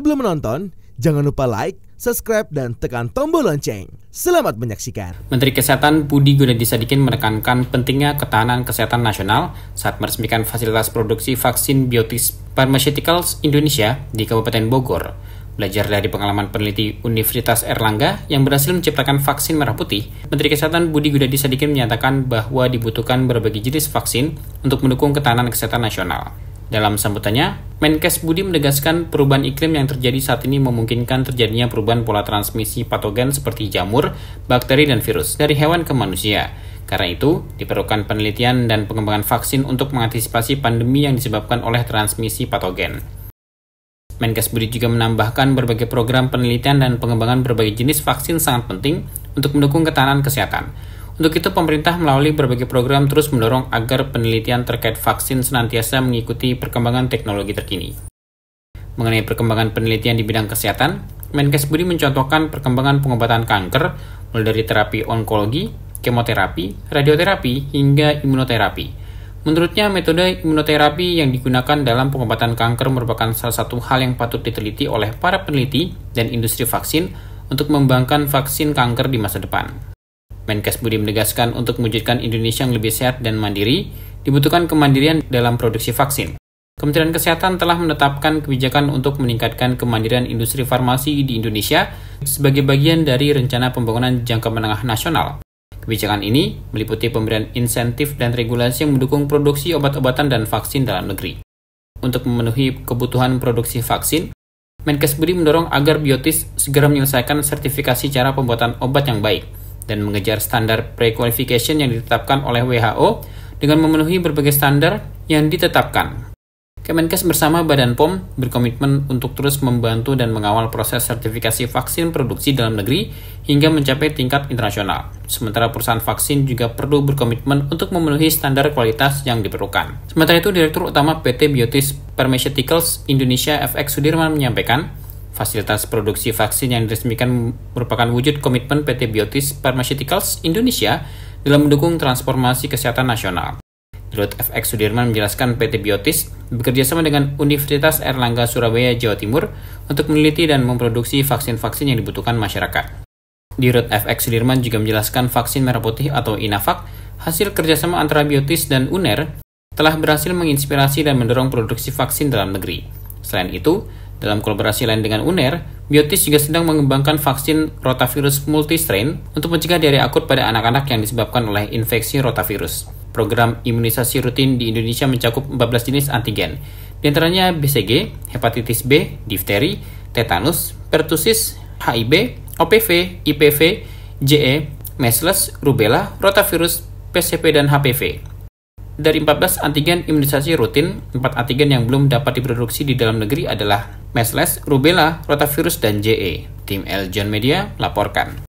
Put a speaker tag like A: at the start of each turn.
A: Sebelum menonton, jangan lupa like, subscribe, dan tekan tombol lonceng. Selamat menyaksikan. Menteri Kesehatan Budi Gunadi Sadikin menekankan pentingnya ketahanan kesehatan nasional saat meresmikan fasilitas produksi vaksin biotis Pharmaceuticals Indonesia di Kabupaten Bogor. Belajar dari pengalaman peneliti Universitas Erlangga yang berhasil menciptakan vaksin merah putih, Menteri Kesehatan Budi Gunadi Sadikin menyatakan bahwa dibutuhkan berbagai jenis vaksin untuk mendukung ketahanan kesehatan nasional. Dalam sambutannya, Menkes Budi menegaskan perubahan iklim yang terjadi saat ini memungkinkan terjadinya perubahan pola transmisi patogen seperti jamur, bakteri, dan virus dari hewan ke manusia. Karena itu, diperlukan penelitian dan pengembangan vaksin untuk mengantisipasi pandemi yang disebabkan oleh transmisi patogen. Menkes Budi juga menambahkan berbagai program penelitian dan pengembangan berbagai jenis vaksin sangat penting untuk mendukung ketahanan kesehatan untuk itu, pemerintah melalui berbagai program terus mendorong agar penelitian terkait vaksin senantiasa mengikuti perkembangan teknologi terkini. Mengenai perkembangan penelitian di bidang kesehatan, Menkes Budi mencontohkan perkembangan pengobatan kanker, mulai dari terapi onkologi, kemoterapi, radioterapi, hingga imunoterapi. Menurutnya, metode imunoterapi yang digunakan dalam pengobatan kanker merupakan salah satu hal yang patut diteliti oleh para peneliti dan industri vaksin untuk mengembangkan vaksin kanker di masa depan. Menkes Budi menegaskan untuk mewujudkan Indonesia yang lebih sehat dan mandiri, dibutuhkan kemandirian dalam produksi vaksin. Kementerian Kesehatan telah menetapkan kebijakan untuk meningkatkan kemandirian industri farmasi di Indonesia sebagai bagian dari rencana pembangunan jangka menengah nasional. Kebijakan ini meliputi pemberian insentif dan regulasi yang mendukung produksi obat-obatan dan vaksin dalam negeri. Untuk memenuhi kebutuhan produksi vaksin, Menkes Budi mendorong agar biotis segera menyelesaikan sertifikasi cara pembuatan obat yang baik – dan mengejar standar pre-qualification yang ditetapkan oleh WHO dengan memenuhi berbagai standar yang ditetapkan. Kemenkes bersama Badan POM berkomitmen untuk terus membantu dan mengawal proses sertifikasi vaksin produksi dalam negeri hingga mencapai tingkat internasional. Sementara perusahaan vaksin juga perlu berkomitmen untuk memenuhi standar kualitas yang diperlukan. Sementara itu, Direktur Utama PT Biotis Pharmaceuticals Indonesia FX Sudirman menyampaikan, Fasilitas produksi vaksin yang diresmikan merupakan wujud komitmen PT Biotis Pharmaceuticals Indonesia dalam mendukung transformasi kesehatan nasional. Dirut FX Sudirman menjelaskan PT Biotis bekerja sama dengan Universitas Erlangga Surabaya Jawa Timur untuk meneliti dan memproduksi vaksin-vaksin yang dibutuhkan masyarakat. Dirut FX Sudirman juga menjelaskan vaksin merah putih atau Inavac hasil kerjasama antara Biotis dan UNER telah berhasil menginspirasi dan mendorong produksi vaksin dalam negeri. Selain itu, dalam kolaborasi lain dengan UNER, Biotis juga sedang mengembangkan vaksin rotavirus multistrain untuk mencegah diare akut pada anak-anak yang disebabkan oleh infeksi rotavirus. Program imunisasi rutin di Indonesia mencakup 14 jenis antigen, di antaranya BCG, hepatitis B, difteri, tetanus, pertusis, HIB, OPV, IPV, JE, measles, rubella, rotavirus, PCP, dan HPV. Dari 14 antigen imunisasi rutin, 4 antigen yang belum dapat diproduksi di dalam negeri adalah Mesles, rubella, rotavirus, dan JE. Tim L. John Media laporkan.